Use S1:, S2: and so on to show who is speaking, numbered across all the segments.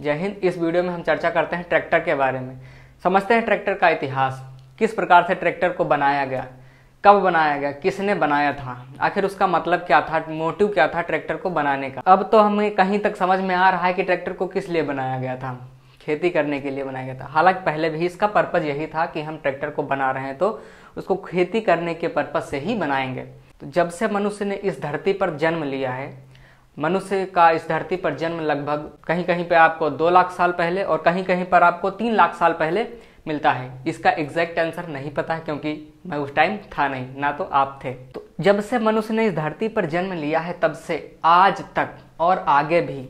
S1: जय हिंद इस वीडियो में हम चर्चा करते हैं ट्रैक्टर के बारे में समझते हैं ट्रैक्टर का इतिहास किस प्रकार से ट्रैक्टर को बनाया गया कब बनाया गया किसने बनाया था आखिर उसका मतलब क्या था मोटिव क्या था ट्रैक्टर को बनाने का अब तो हमें कहीं तक समझ में आ रहा है कि ट्रैक्टर को किस लिए बनाया गया था खेती करने के लिए बनाया गया था हालांकि पहले भी इसका पर्पज़ यही था कि हम ट्रैक्टर को बना रहे हैं तो उसको खेती करने के पर्पज़ से ही बनाएंगे तो जब से मनुष्य ने इस धरती पर जन्म लिया है मनुष्य का इस धरती पर जन्म लगभग कहीं कहीं पे आपको दो लाख साल पहले और कहीं कहीं पर आपको तीन लाख साल पहले मिलता है इसका एग्जैक्ट आंसर नहीं पता है क्योंकि मैं उस टाइम था नहीं ना तो आप थे तो जब से मनुष्य ने इस धरती पर जन्म लिया है तब से आज तक और आगे भी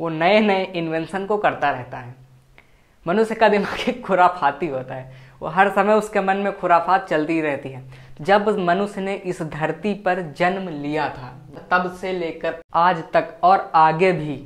S1: वो नए नए इन्वेंशन को करता रहता है मनुष्य का दिमाग एक खुराफाती होता है वो हर समय उसके मन में खुराफात चलती रहती है जब मनुष्य ने इस धरती पर जन्म लिया था तब से लेकर आज तक और आगे भी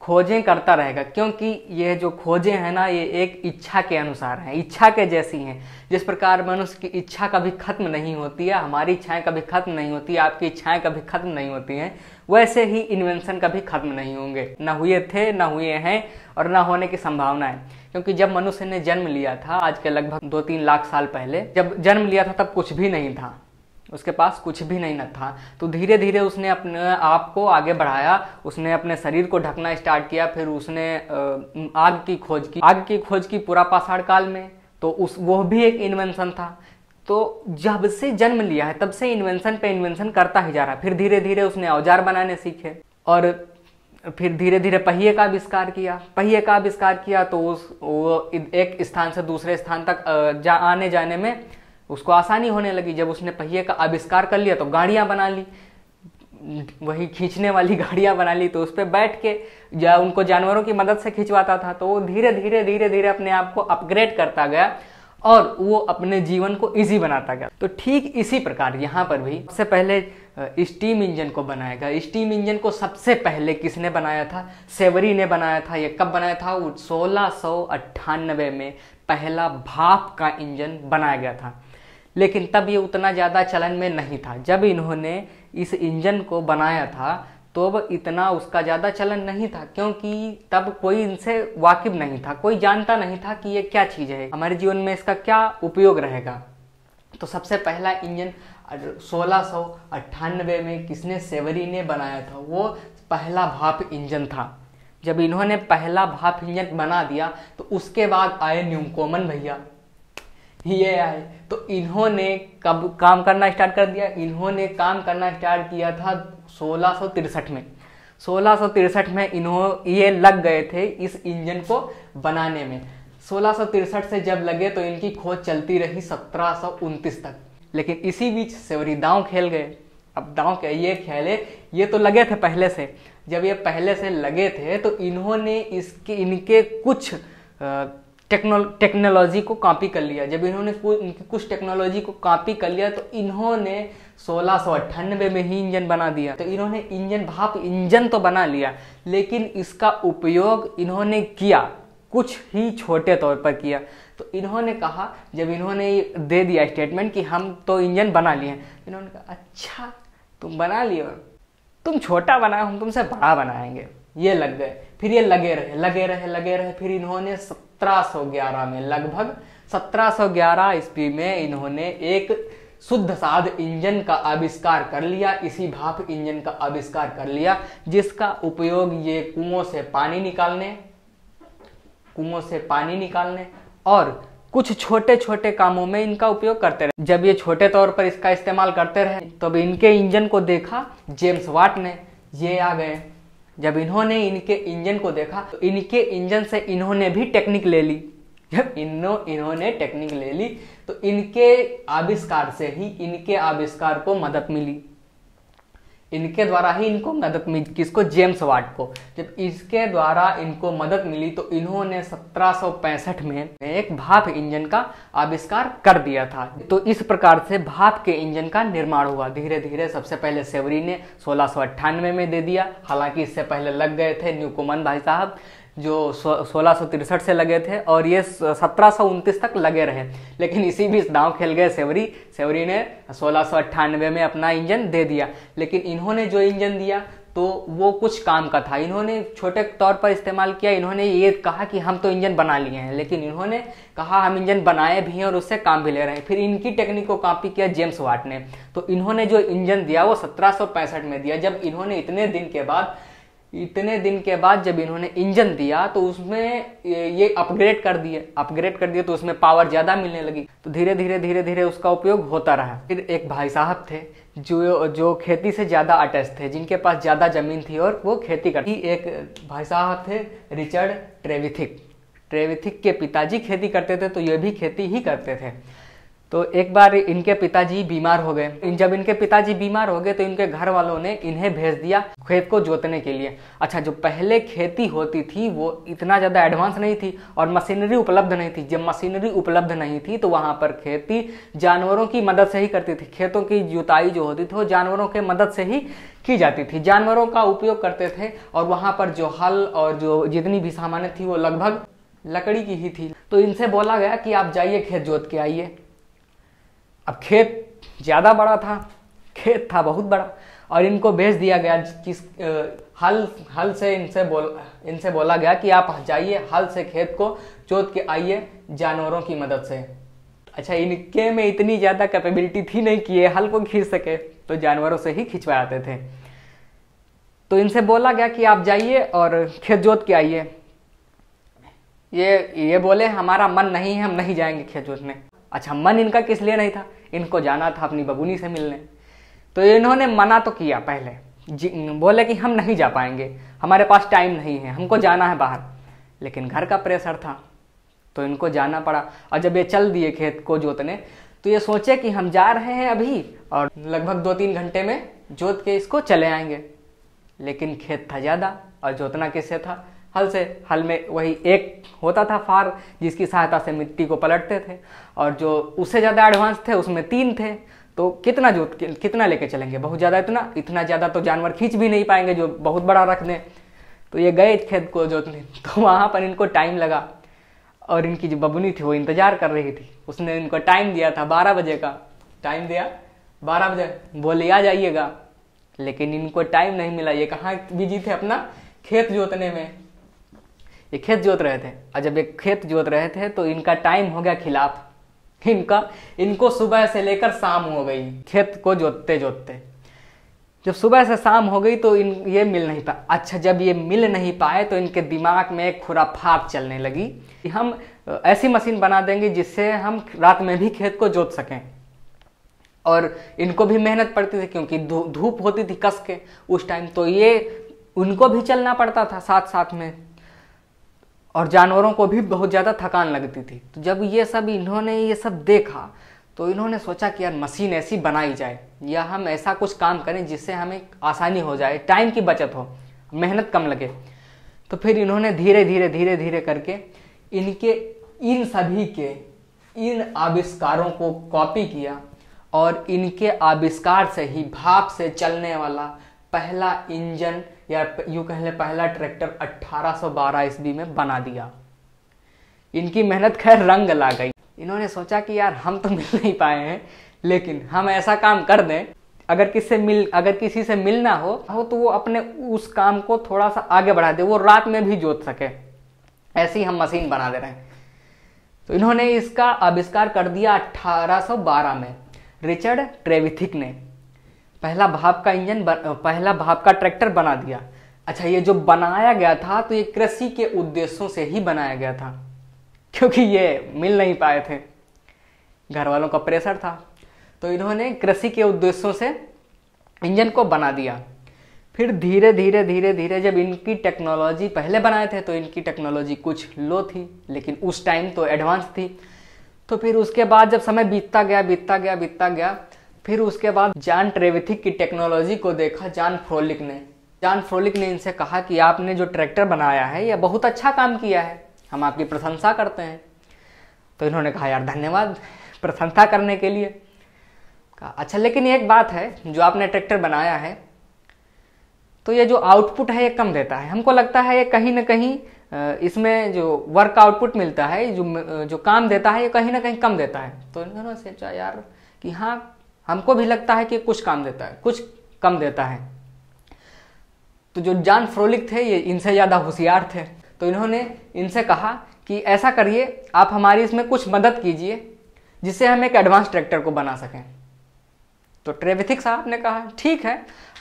S1: खोजें करता रहेगा क्योंकि यह जो खोजें हैं ना ये एक इच्छा के अनुसार हैं इच्छा के जैसी हैं जिस प्रकार मनुष्य की इच्छा कभी खत्म नहीं होती है हमारी इच्छाएं कभी खत्म नहीं होती है आपकी इच्छाएं कभी खत्म नहीं होती हैं वैसे ही इन्वेंशन कभी खत्म नहीं होंगे ना हुए थे ना हुए हैं और ना होने की संभावना है क्योंकि जब मनुष्य ने जन्म लिया था आज के लगभग दो तीन लाख साल पहले जब जन्म लिया था तब कुछ भी नहीं था उसके पास कुछ भी नहीं न था तो धीरे धीरे उसने अपने आप को आगे बढ़ाया उसने अपने शरीर को ढकना स्टार्ट किया फिर उसने आग की खोज की आग की खोज की पूरा पाषाण काल में तो उस वो भी एक इन्वेंशन था तो जब से जन्म लिया है तब से इन्वेंशन पे इन्वेंशन करता ही जा रहा है फिर धीरे धीरे उसने औजार बनाने सीखे और फिर धीरे धीरे पहिए का आविष्कार किया पहिए का आविष्कार किया तो उस वो एक स्थान से दूसरे स्थान तक जा आने जाने में उसको आसानी होने लगी जब उसने पहिए का आविष्कार कर लिया तो गाड़ियाँ बना ली वही खींचने वाली गाड़ियाँ बना ली तो उस पर बैठ के जा उनको जानवरों की मदद से खिंचवाता था तो वो धीरे धीरे धीरे धीरे अपने आप को अपग्रेड करता गया और वो अपने जीवन को इजी बनाता गया तो ठीक इसी प्रकार यहाँ पर भी सबसे पहले स्टीम इंजन को बनाया गया स्टीम इंजन को सबसे पहले किसने बनाया था सेवरी ने बनाया था ये कब बनाया था सोलह में पहला भाप का इंजन बनाया गया था लेकिन तब ये उतना ज़्यादा चलन में नहीं था जब इन्होंने इस इंजन को बनाया था तो अब इतना उसका ज़्यादा चलन नहीं था क्योंकि तब कोई इनसे वाकिफ नहीं था कोई जानता नहीं था कि ये क्या चीज़ है हमारे जीवन में इसका क्या उपयोग रहेगा तो सबसे पहला इंजन सोलह में किसने सेवरी ने बनाया था वो पहला भाप इंजन था जब इन्होंने पहला भाप इंजन बना दिया तो उसके बाद आए न्यूकोमन भैया ये आए तो इन्होंने कब काम करना स्टार्ट कर दिया इन्होंने काम करना स्टार्ट किया था सोलह में सोलह में इन्हों ये लग गए थे इस इंजन को बनाने में सोलह से जब लगे तो इनकी खोज चलती रही सत्रह तक लेकिन इसी बीच सेवरी दांव खेल गए अब दांव के ये खेले ये तो लगे थे पहले से जब ये पहले से लगे थे तो इन्होंने इसके इनके कुछ आ, टेक्नो टेक्नोलॉजी को कॉपी कर लिया जब इन्होंने कुछ टेक्नोलॉजी को कॉपी कर लिया तो इन्होंने सोलह में ही इंजन बना दिया तो इन्होंने इंजन भाप इंजन तो बना लिया लेकिन इसका उपयोग इन्होंने किया कुछ ही छोटे तौर पर किया तो इन्होंने कहा जब इन्होंने दे दिया स्टेटमेंट कि हम तो इंजन बना लिए इन्होंने कहा अच्छा तुम बना लिए तुम छोटा बनाए हम तुमसे बड़ा बनाएंगे ये लग गए फिर ये लगे रहे लगे रहे लगे रहे फिर इन्होंने 1711 में लगभग 1711 ईस्वी में इन्होंने एक शुद्ध साध इंजन का आविष्कार कर लिया इसी भाप इंजन का आविष्कार कर लिया जिसका उपयोग ये कुओं से पानी निकालने कुओं से पानी निकालने और कुछ छोटे छोटे कामों में इनका उपयोग करते रहे जब ये छोटे तौर पर इसका इस्तेमाल करते रहे तब तो इनके इंजन को देखा जेम्स वाट ने ये आ गए जब इन्होंने इनके इंजन को देखा तो इनके इंजन से इन्होंने भी टेक्निक ले ली जब इन्हों इन्होंने टेक्निक ले ली तो इनके आविष्कार से ही इनके आविष्कार को मदद मिली इनके द्वारा ही इनको मदद मिली किसको जेम्स वाट को जब इसके द्वारा इनको मदद मिली तो इन्होंने 1765 में एक भाप इंजन का आविष्कार कर दिया था तो इस प्रकार से भाप के इंजन का निर्माण हुआ धीरे धीरे सबसे पहले सेवरी ने सोलह में दे दिया हालांकि इससे पहले लग गए थे न्यूकोमन भाई साहब जो सोलह सौ तिरसठ से लगे थे और ये सत्रह तक लगे रहे लेकिन इसी बीच दांव खेल गए सेवरी सेवरी ने सोलह अट्ठानवे में अपना इंजन दे दिया लेकिन इन्होंने जो इंजन दिया तो वो कुछ काम का था इन्होंने छोटे तौर पर इस्तेमाल किया इन्होंने ये कहा कि हम तो इंजन बना लिए हैं लेकिन इन्होंने कहा हम इंजन बनाए भी हैं और उससे काम भी ले रहे हैं फिर इनकी टेक्निक को कॉपी किया जेम्स वाट ने तो इन्होंने जो इंजन दिया वो सत्रह में दिया जब इन्होंने इतने दिन के बाद इतने दिन के बाद जब इन्होंने इंजन दिया तो उसमें ये अपग्रेड कर दिए अपग्रेड कर दिए तो उसमें पावर ज़्यादा मिलने लगी तो धीरे धीरे धीरे धीरे उसका उपयोग होता रहा फिर एक भाई साहब थे जो जो खेती से ज़्यादा अटैच थे जिनके पास ज़्यादा ज़मीन थी और वो खेती करती एक भाई साहब थे रिचर्ड ट्रेविथिक ट्रेविथिक के पिताजी खेती करते थे तो ये भी खेती ही करते थे तो एक बार इनके पिताजी बीमार हो गए जब इनके पिताजी बीमार हो गए तो इनके घर वालों ने इन्हें भेज दिया खेत को जोतने के लिए अच्छा जो पहले खेती होती थी वो इतना ज़्यादा एडवांस नहीं थी और मशीनरी उपलब्ध नहीं थी जब मशीनरी उपलब्ध नहीं थी तो वहाँ पर खेती जानवरों की मदद से ही करती थी खेतों की जुताई जो होती थी वो जानवरों के मदद से ही की जाती थी जानवरों का उपयोग करते थे और वहाँ पर जो हल और जो जितनी भी सामान्य थी वो लगभग लकड़ी की ही थी तो इनसे बोला गया कि आप जाइए खेत जोत के आइए अब खेत ज़्यादा बड़ा था खेत था बहुत बड़ा और इनको भेज दिया गया किस हल हल से इनसे बोल इनसे बोला गया कि आप जाइए हल से खेत को जोत के आइए जानवरों की मदद से अच्छा इनके में इतनी ज़्यादा कैपेबिलिटी थी नहीं कि ये हल को खींच सके तो जानवरों से ही खिंचवाते थे तो इनसे बोला गया कि आप जाइए और खेत जोत के आइए ये ये बोले हमारा मन नहीं है हम नहीं जाएंगे खेत जोतने अच्छा मन इनका किस लिए नहीं था इनको जाना था अपनी बबूनी से मिलने तो इन्होंने मना तो किया पहले बोले कि हम नहीं जा पाएंगे हमारे पास टाइम नहीं है हमको जाना है बाहर लेकिन घर का प्रेशर था तो इनको जाना पड़ा और जब ये चल दिए खेत को जोतने तो ये सोचे कि हम जा रहे हैं अभी और लगभग दो तीन घंटे में जोत के इसको चले आएंगे लेकिन खेत था ज़्यादा और जोतना कैसे था हल से हल में वही एक होता था फार जिसकी सहायता से मिट्टी को पलटते थे और जो उससे ज़्यादा एडवांस थे उसमें तीन थे तो कितना जो कितना लेके चलेंगे बहुत ज़्यादा इतना इतना ज़्यादा तो जानवर खींच भी नहीं पाएंगे जो बहुत बड़ा रख दें तो ये गए खेत को जोतने तो वहाँ पर इनको टाइम लगा और इनकी जो बबुनी थी वो इंतज़ार कर रही थी उसने इनको टाइम दिया था बारह बजे का टाइम दिया बारह बजे बोले आ जाइएगा लेकिन इनको टाइम नहीं मिला ये कहाँ बिजी थे अपना खेत जोतने में ये खेत जोत रहे थे और जब ये खेत जोत रहे थे तो इनका टाइम हो गया खिलाफ इनका इनको सुबह से लेकर शाम हो गई खेत को जोतते जोतते जब सुबह से शाम हो गई तो इन ये मिल नहीं पाए अच्छा जब ये मिल नहीं पाए तो इनके दिमाग में एक खुराफाक चलने लगी कि हम ऐसी मशीन बना देंगे जिससे हम रात में भी खेत को जोत सकें और इनको भी मेहनत पड़ती थी क्योंकि धूप होती थी कस के उस टाइम तो ये उनको भी चलना पड़ता था साथ साथ में और जानवरों को भी बहुत ज़्यादा थकान लगती थी तो जब ये सब इन्होंने ये सब देखा तो इन्होंने सोचा कि यार मशीन ऐसी बनाई जाए या हम ऐसा कुछ काम करें जिससे हमें आसानी हो जाए टाइम की बचत हो मेहनत कम लगे तो फिर इन्होंने धीरे धीरे धीरे धीरे करके इनके इन सभी के इन आविष्कारों को कॉपी किया और इनके आविष्कार से ही भाप से चलने वाला पहला इंजन या यू कह लें पहला ट्रैक्टर 1812 ईस्वी में बना दिया इनकी मेहनत खैर रंग ला गई इन्होंने सोचा कि यार हम तो मिल नहीं पाए हैं लेकिन हम ऐसा काम कर दें अगर किससे मिल अगर किसी से मिलना हो हो तो वो अपने उस काम को थोड़ा सा आगे बढ़ा दे वो रात में भी जोत सके ऐसी हम मशीन बना दे रहे हैं तो इन्होंने इसका आविष्कार कर दिया 1812 में रिचर्ड ट्रेविथिक ने पहला भाप का इंजन पहला भाप का ट्रैक्टर बना दिया अच्छा ये जो बनाया गया था तो ये कृषि के उद्देश्यों से ही बनाया गया था क्योंकि ये मिल नहीं पाए थे घर वालों का प्रेशर था तो इन्होंने कृषि के उद्देश्यों से इंजन को बना दिया फिर धीरे धीरे धीरे धीरे जब इनकी टेक्नोलॉजी पहले बनाए थे तो इनकी टेक्नोलॉजी कुछ लो थी लेकिन उस टाइम तो एडवांस थी तो फिर उसके बाद जब समय बीतता गया बीतता गया बीतता गया फिर उसके बाद जॉन ट्रेविथिक की टेक्नोलॉजी को देखा जॉन फ्रोलिक ने जॉन फ्रोलिक ने इनसे कहा कि आपने जो ट्रैक्टर बनाया है यह बहुत अच्छा काम किया है हम आपकी प्रशंसा करते हैं तो इन्होंने कहा यार धन्यवाद प्रशंसा करने के लिए कहा अच्छा लेकिन एक बात है जो आपने ट्रैक्टर बनाया है तो ये जो आउटपुट है ये कम देता है हमको लगता है ये कहीं ना कहीं इसमें जो वर्क आउटपुट मिलता है जो जो काम देता है ये कहीं ना कहीं कम देता है तो इन्होंने सोचा यार कि हाँ हमको भी लगता है कि कुछ काम देता है कुछ कम देता है तो जो जान फ्रोलिक थे ये इनसे ज़्यादा होशियार थे तो इन्होंने इनसे कहा कि ऐसा करिए आप हमारी इसमें कुछ मदद कीजिए जिससे हम एक एडवांस ट्रैक्टर को बना सकें तो ट्रेविथिक साहब ने कहा ठीक है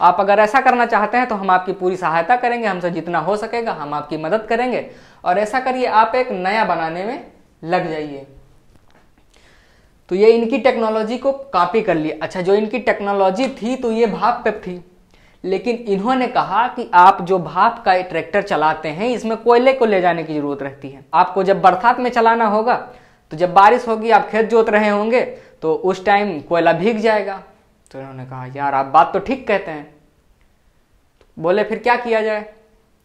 S1: आप अगर ऐसा करना चाहते हैं तो हम आपकी पूरी सहायता करेंगे हमसे जितना हो सकेगा हम आपकी मदद करेंगे और ऐसा करिए आप एक नया बनाने में लग जाइए तो ये इनकी टेक्नोलॉजी को कॉपी कर लिया अच्छा जो इनकी टेक्नोलॉजी थी तो ये भाप पे थी लेकिन इन्होंने कहा कि आप जो भाप का ट्रैक्टर चलाते हैं इसमें कोयले को ले जाने की जरूरत रहती है आपको जब बरसात में चलाना होगा तो जब बारिश होगी आप खेत जोत रहे होंगे तो उस टाइम कोयला भीग जाएगा तो उन्होंने कहा यार आप बात तो ठीक कहते हैं बोले फिर क्या किया जाए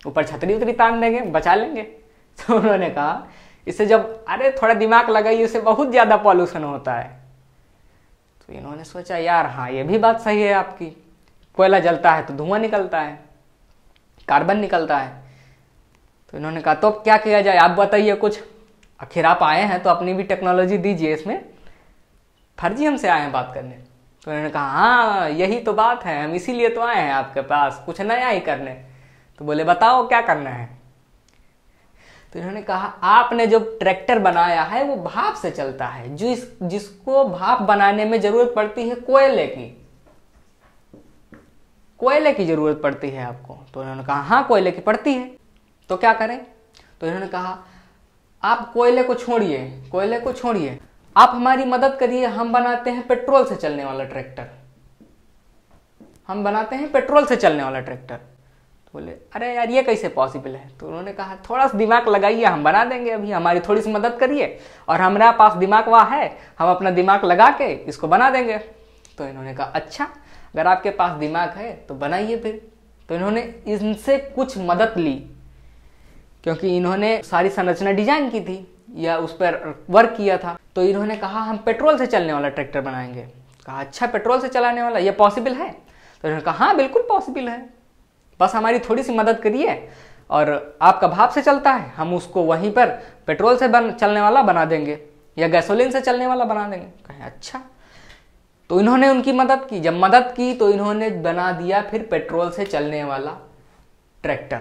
S1: ऊपर छतरी उतरी तान देंगे बचा लेंगे तो उन्होंने कहा इससे जब अरे थोड़ा दिमाग लगाइए इससे बहुत ज़्यादा पॉल्यूशन होता है तो इन्होंने सोचा यार हाँ ये भी बात सही है आपकी कोयला जलता है तो धुआं निकलता है कार्बन निकलता है तो इन्होंने कहा तो क्या किया जाए आप बताइए कुछ आखिर आप आए हैं तो अपनी भी टेक्नोलॉजी दीजिए इसमें फर्जी हमसे आए हैं बात करने तो उन्होंने कहा हाँ यही तो बात है हम इसीलिए तो आए हैं आपके पास कुछ नया ही करने तो बोले बताओ क्या करना है तो इन्होंने कहा आपने जो ट्रैक्टर बनाया है वो भाप से चलता है जो इस जिसको भाप बनाने में जरूरत पड़ती है कोयले की कोयले की जरूरत पड़ती है आपको तो इन्होंने कहा हाँ कोयले की पड़ती है तो क्या करें तो इन्होंने कहा आप कोयले को छोड़िए कोयले को छोड़िए आप हमारी मदद करिए हम बनाते हैं पेट्रोल से चलने वाला ट्रैक्टर हम बनाते हैं पेट्रोल से चलने वाला ट्रैक्टर बोले अरे यार ये कैसे पॉसिबल है तो उन्होंने कहा थोड़ा सा दिमाग लगाइए हम बना देंगे अभी हमारी थोड़ी सी मदद करिए और हमारे पास दिमाग वहाँ है हम अपना दिमाग लगा के इसको बना देंगे तो इन्होंने कहा अच्छा अगर आपके पास दिमाग है तो बनाइए फिर तो इन्होंने इनसे कुछ मदद ली क्योंकि इन्होंने सारी संरचना डिजाइन की थी या उस पर वर्क किया था तो इन्होंने कहा हम पेट्रोल से चलने वाला ट्रैक्टर बनाएंगे कहा अच्छा पेट्रोल से चलाने वाला ये पॉसिबल है तो इन्होंने कहा हाँ बिल्कुल पॉसिबल है बस हमारी थोड़ी सी मदद करिए और आपका भाप से चलता है हम उसको वहीं पर पेट्रोल से बन चलने वाला बना देंगे या गैसोलीन से चलने वाला बना देंगे कहें अच्छा तो इन्होंने उनकी मदद की जब मदद की तो इन्होंने बना दिया फिर पेट्रोल से चलने वाला ट्रैक्टर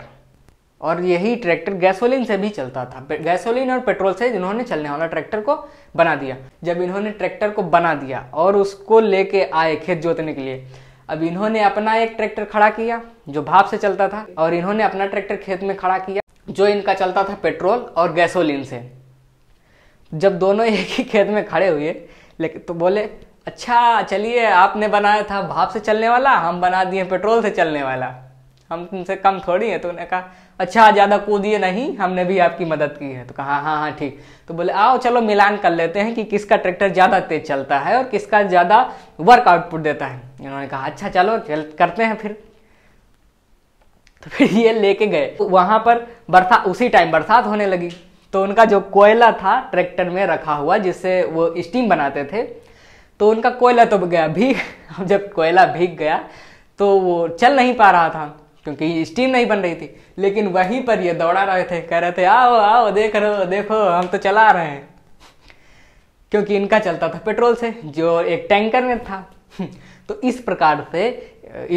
S1: और यही ट्रैक्टर गैसोलीन से भी चलता था गैसोलीन और पेट्रोल से इन्होंने चलने वाला ट्रैक्टर को बना दिया जब इन्होंने ट्रैक्टर को बना दिया और उसको लेके आए खेत जोतने के लिए अब इन्होंने अपना एक ट्रैक्टर खड़ा किया जो भाप से चलता था और इन्होंने अपना ट्रैक्टर खेत में खड़ा किया जो इनका चलता था पेट्रोल और गैसोलीन से जब दोनों एक ही खेत में खड़े हुए लेकिन तो बोले अच्छा चलिए आपने बनाया था भाप से चलने वाला हम बना दिए पेट्रोल से चलने वाला हम तुमसे कम थोड़ी है तो उन्होंने कहा अच्छा ज़्यादा कूदिए नहीं हमने भी आपकी मदद की है तो कहा हाँ हाँ ठीक तो बोले आओ चलो मिलान कर लेते हैं कि किसका ट्रैक्टर ज़्यादा तेज चलता है और किसका ज़्यादा वर्क आउटपुट देता है इन्होंने कहा अच्छा चलो चल करते हैं फिर तो फिर ये लेके गए तो वहां पर बरसात उसी टाइम बरसात होने लगी तो उनका जो कोयला था ट्रैक्टर में रखा हुआ जिससे वो स्टीम बनाते थे तो उनका कोयला तो गया भीग जब कोयला भीग गया तो वो चल नहीं पा रहा था क्योंकि स्टीम नहीं बन रही थी लेकिन वहीं पर ये दौड़ा रहे थे कह रहे थे आओ आओ देख रहे देखो हम तो चला रहे हैं क्योंकि इनका चलता था पेट्रोल से जो एक टैंकर में था तो इस प्रकार से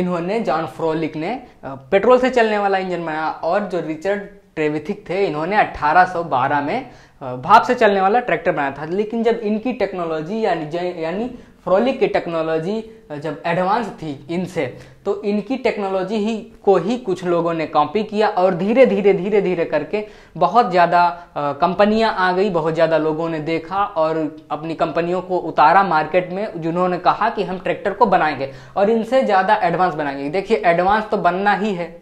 S1: इन्होंने जॉन फ्रोलिक ने पेट्रोल से चलने वाला इंजन बनाया और जो रिचर्ड ट्रेविथिक थे इन्होंने 1812 में भाप से चलने वाला ट्रैक्टर बनाया था लेकिन जब इनकी टेक्नोलॉजी यानी यानी फ्रोलिक की टेक्नोलॉजी जब एडवांस थी इनसे तो इनकी टेक्नोलॉजी ही को ही कुछ लोगों ने कॉपी किया और धीरे धीरे धीरे धीरे करके बहुत ज़्यादा कंपनियां आ गई बहुत ज़्यादा लोगों ने देखा और अपनी कंपनियों को उतारा मार्केट में जिन्होंने कहा कि हम ट्रैक्टर को बनाएंगे और इनसे ज़्यादा एडवांस बनाएंगे देखिए एडवांस तो बनना ही है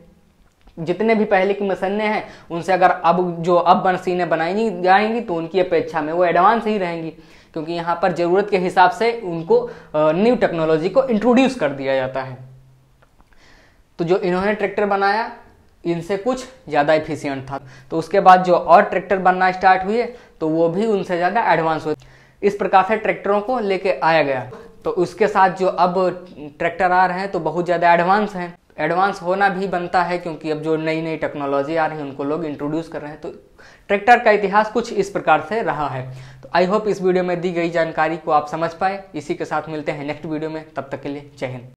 S1: जितने भी पहले की मसन्ने हैं उनसे अगर अब जो अब मशीनें बनाई जाएंगी तो उनकी अपेक्षा में वो एडवांस ही रहेंगी क्योंकि यहाँ पर ज़रूरत के हिसाब से उनको न्यू टेक्नोलॉजी को इंट्रोड्यूस कर दिया जाता है तो जो इन्होंने ट्रैक्टर बनाया इनसे कुछ ज़्यादा इफिशियंट था तो उसके बाद जो और ट्रैक्टर बनना स्टार्ट हुए तो वो भी उनसे ज़्यादा एडवांस हुए इस प्रकार से ट्रैक्टरों को लेके आया गया तो उसके साथ जो अब ट्रैक्टर आ रहे हैं तो बहुत ज़्यादा एडवांस हैं एडवांस होना भी बनता है क्योंकि अब जो नई नई टेक्नोलॉजी आ रही है उनको लोग इंट्रोड्यूस कर रहे हैं तो ट्रैक्टर का इतिहास कुछ इस प्रकार से रहा है तो आई होप इस वीडियो में दी गई जानकारी को आप समझ पाए इसी के साथ मिलते हैं नेक्स्ट वीडियो में तब तक के लिए जय हिंद